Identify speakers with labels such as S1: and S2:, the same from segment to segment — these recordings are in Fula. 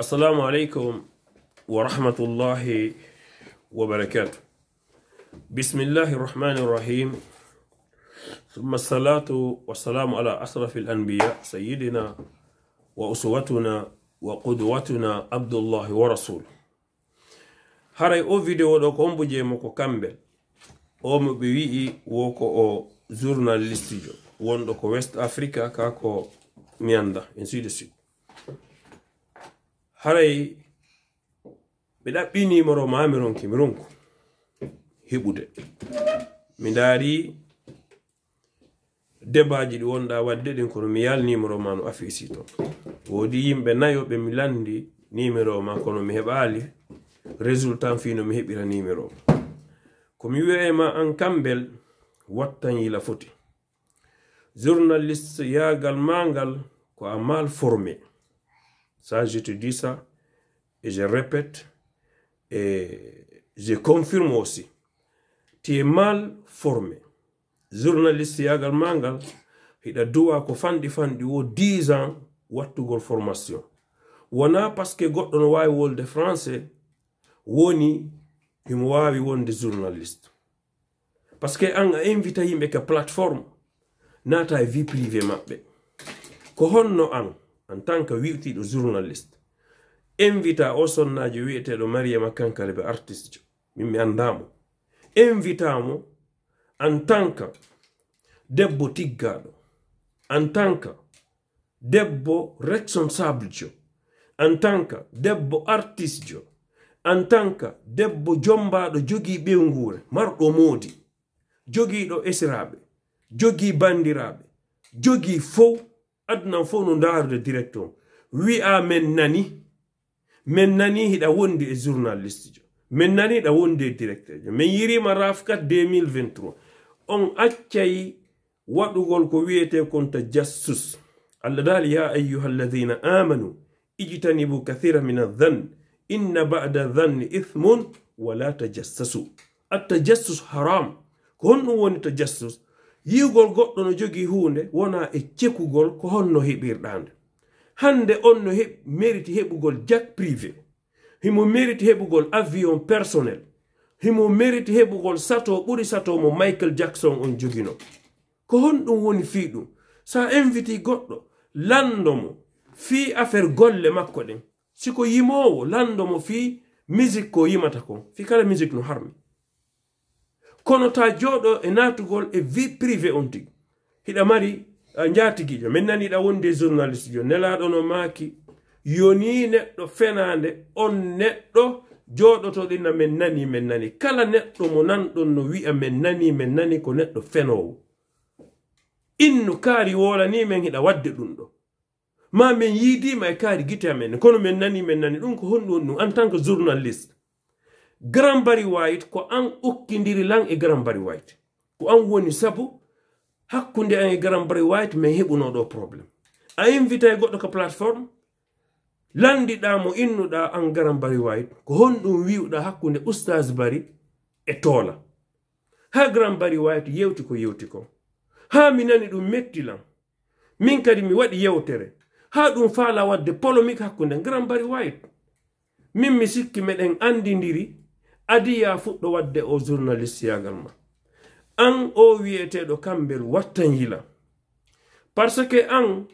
S1: السلام عليكم ورحمة الله وبركاته بسم الله الرحمن الرحيم ثم الصلاة والسلام على أشرف الأنبياء سيدنا وأسوتنا وقدوتنا عبد الله ورسوله هاري أو فيديو ɗo بجي on كامبل أو kamɓen o أو زورنا wi'i woko ويست أفريكا كاكو مياندا west africa kako haray ɓe ɗaɓɓinimoro mamironki mi ronku heɓude mi daari debaji ɗi wonɗa wadde ɗin kono mi yalnimoro ma no afisi toon woodi yimɓe nayo ɓe mi landi numéro ma kono mi heɓali résultat fino mi heɓira numéro ma komi wiyema an kambel wattan yila footi journaliste yagal magal ko a mal formé Ça, je te dis ça. Et je répète. Et je confirme aussi. Tu es mal formé. Journaliste yagal mangal. Il a dua ko fandi fandi wo 10 ans une formation. Wana parce que goɗɗo no wawi wolde français woni voit, wawi wonde journaliste Parce que anga a invita plateforme nata e vie privé maɓɓe ko honno en tant que wi'tiɗo journaliste invita o sonnajo wi'eteɗo mariama kankale ɓe artiste jo min mi anndamo invitamo en tant que debbo tiggaɗo en tant que debbo responsable jo en tant que debbo artiste jo en tant que debbo jombaɗo jogii ɓewgure marɗo moodi jogiiɗo esiraaɓe jogii banndiraaɓe jogii fow adunan fo no ndaarude direct o wi'a min nani min nani hiɗa wondi e journaliste jo min nani ɗa wondi e directeur jo min yirima rafkat 2023 on accayi waɗugol ko wiyete konta jassus allah daali ya ayuha alladina amanu ijtanibu kathira min aldhan inna bada dhanni ithmun wala tajassasu attajassus haram ko honɗum woni tajassus yiwgol goɗɗo no jogii huunde wona e cekugol ko honno heɓirɗande hannde on no heɓ mérite heɓugol jak privé himo mérite heɓugol avion personnel himo mérite heɓugol sato ɓuri sato mo michael jackson on jogino ko hon ɗum woni fii ɗum so a inviti goɗɗo lanndo mo fii affaire golle makko ɗen siko yimoowo lanndo mo fii musique ko yimata kon fii kala musique no harmi kono ta jooɗo e naatugol e vie privé on tigi hiɗa mari jaatigiijo min naniɗa woni de journaliste jo nelaaɗo no maaki yoni neɗɗo fenaande on neɗɗo jooɗoto ɗinna min nani min nani kala neɗɗo mo nanɗon no wi'a min nani min nani ko neɗɗo fenowo innu kaari wolani men hiɗa wadde ɗum ɗo ma min yiidima e kaari gite amenne kono min nani min nani ɗum ko honɗu honɗum en tant que journaliste grand bari wayit ko an okkidiri lan e grand bari wayit ko an woni sabu hakkude an e grand bari wayit mi heɓuno ɗo probléme a invita e goɗɗo ko plateforme landiɗa mo innuɗa an grand bari wayit ko honɗum wiwɗa hakkude oustage bari e toola ha grand bari wayit yewti ko yewti ko ha mi nani ɗum metti lan min kadi mi waɗi yewtere ha ɗum faala wadde polomique hakkude grand bari wayit min mi sikki meɗen andidiri adiya fuɗɗo wadde o journalist yagal ma an o wiyeteɗo kambel wattan yila par ce que an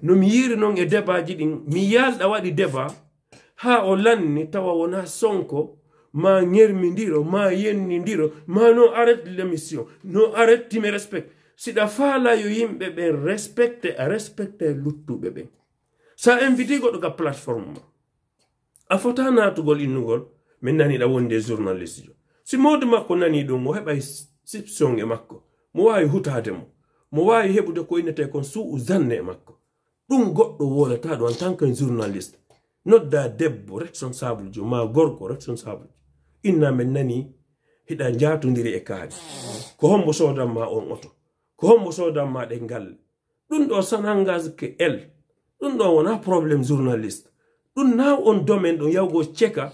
S1: no mi yiri noon e debaji ɗin mi yalɗa waɗi deba ha o lanni tawa wona sonko ma ngermidiro ma yennidiro ma no arrete l'émission no arrete timi respect siɗa faala yo yimɓe ɓen respecte a respecte luttuɓe ɓen sa invité goɗo ga plateforme ma a fota natugol innugol min nanida wonde journaliste jo si mawdu makko nani ɗum o heɓa sipsion e makko mo wawi hutade mo mo wawi heɓude ko innete kon suu zanne e makko ɗum goɗɗo wolata ɗo en tant que journaliste nodda debbo responsable jo ma gorko responsable jo inna min nani hiɗa jatodiri e kaali ko hombo sodanma on oto ko hombo sodanma ɗe galle ɗum ɗo san engage que elle ɗum ɗo wona probléme journaliste ɗum naw on domaine ɗo yawgo ceka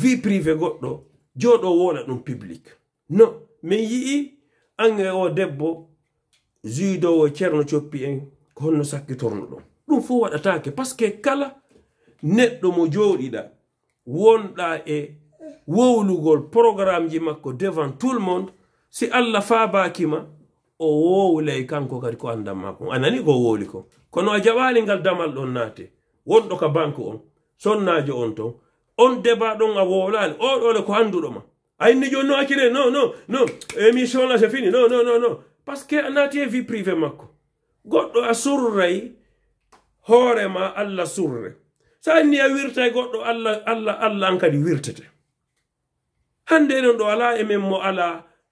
S1: vi privé goɗɗo joɗo wona ɗum public no min yi'i ange o debbo juidowo ceerno coppi en honno sakkitorno ɗum ɗum fo waɗatake par ce que kala neɗɗo mo joɗiɗa wonɗa e wowlugol programme ji makko devant tout le monde si allah faabakima o wowlay kanko kadi ko andanmako anani ko wowli ko kono a jaɓali ngal damal ɗon naate wonɗo ka banque on sonnajo on ton on deba ɗon a wolani o ɗole ko annduɗoma ayinni joni no accire no no no émission la c'est fini no no no no parce que a naati e vie privé makko goɗɗo a surray hoorema alla surre so anni a wirta e alla alla alla allah an kadi wirtete hande enen ɗo ala emen mo ala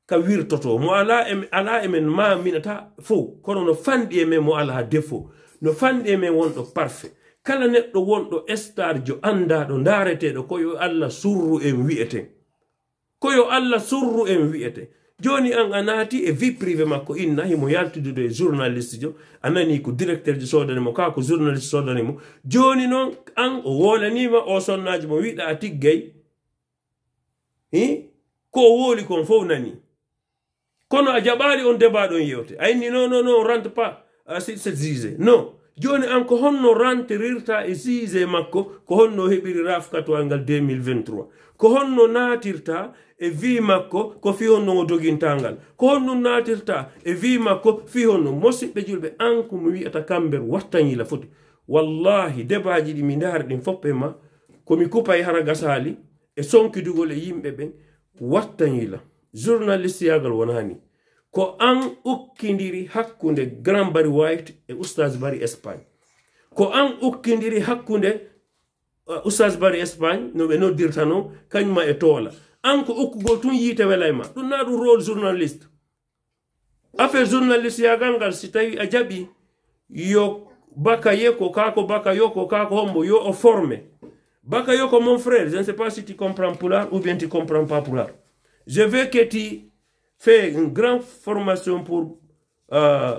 S1: ka wirtoto mo ala em, ala emen maminata fo kono no fanɗi emen mo ala defo no fanɗi emen wonɗo parfait kala neɗɗo wonɗo estarjo andaɗo dareteɗo koyo allah surru en wi'eten koyo allah surru en wi'eten joni an a naati e vie privé makko innahi mo yaltudude e journaliste jo a nani ko directeur ji sodanimo ka ko journaliste sodanimo joni noon an o wolanima o sonnaji mo wiɗa a tiggay i ko woli kon fof nani kono a jaɓali on debaɗon yewte ayni no no no rente pas c'est jugé non joni an ko honno rantirirta e sujet makko ko honno heɓiri rafkatowalngal 2023 ko honno natirta e vi makko ko fi honno o doguintangal ko honno natirta e vi makko fi honno mossiɓɓe julɓe an ko mi wiyata kamber wattanyila foti wallahi debaji ɗi mi dari ɗin foppe ma komi kupay hara gasali e sonkidugol e yimɓe ɓen wattanyila journaliste yagal wonani ko an ukkidiri hakkunde grand bari white e ustage bari espagne ko an ukkidiri hakkunde uh, ustage bari espagne no ɓe noddirta noon kañuma e toola an ko ukkugol tun yiite wela e ma ɗum na ɗum role journaliste affaire journaliste yagal ngal si tawi a jaɓi yo baka yeko kako baka yoko kako hombo yo o forme baka yoko mon frère je ne sais pas si tu comprends poulard ou bien tu comprends pas poulard je veux que tu fait une grande formation pour euh,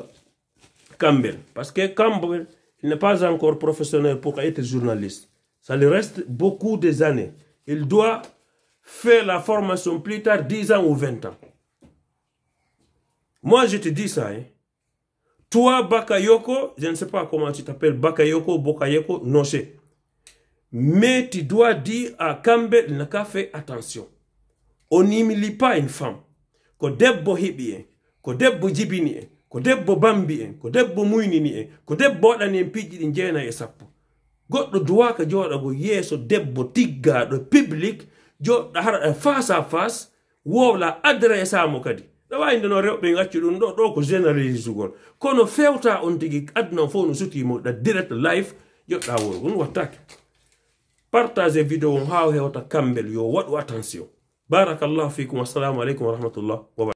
S1: Campbell. Parce que Campbell, n'est pas encore professionnel pour être journaliste. Ça lui reste beaucoup des années. Il doit faire la formation plus tard, 10 ans ou 20 ans. Moi, je te dis ça. Hein. Toi, Bakayoko, je ne sais pas comment tu t'appelles, Bakayoko, Bokayoko, non, c'est. Mais tu dois dire à Campbell, il n'a qu'à faire attention. On n'humilie pas une femme. ko debbo heɓi en ko debbo jibini en ko debbo bambi en ko debbo muynini en ko debbo waɗani en piiji ɗi jeenayi e sappo goɗɗo duwaka jooɗago yeeso debbo tiggaɗo public joɗɗo haɗaɗa eh, face à face wowla adressamo kadi ɗo wawi nde no rewɓe gaccu ɗum ɗo ɗo ko généralisugol kono fewta on tigi aduna o fof no sutimoɗa direct life joɗɗa wor ɗum wattake partage vidéo o haw hewta kambel yo waɗu attention بارك الله فيكم والسلام عليكم ورحمة الله وبركاته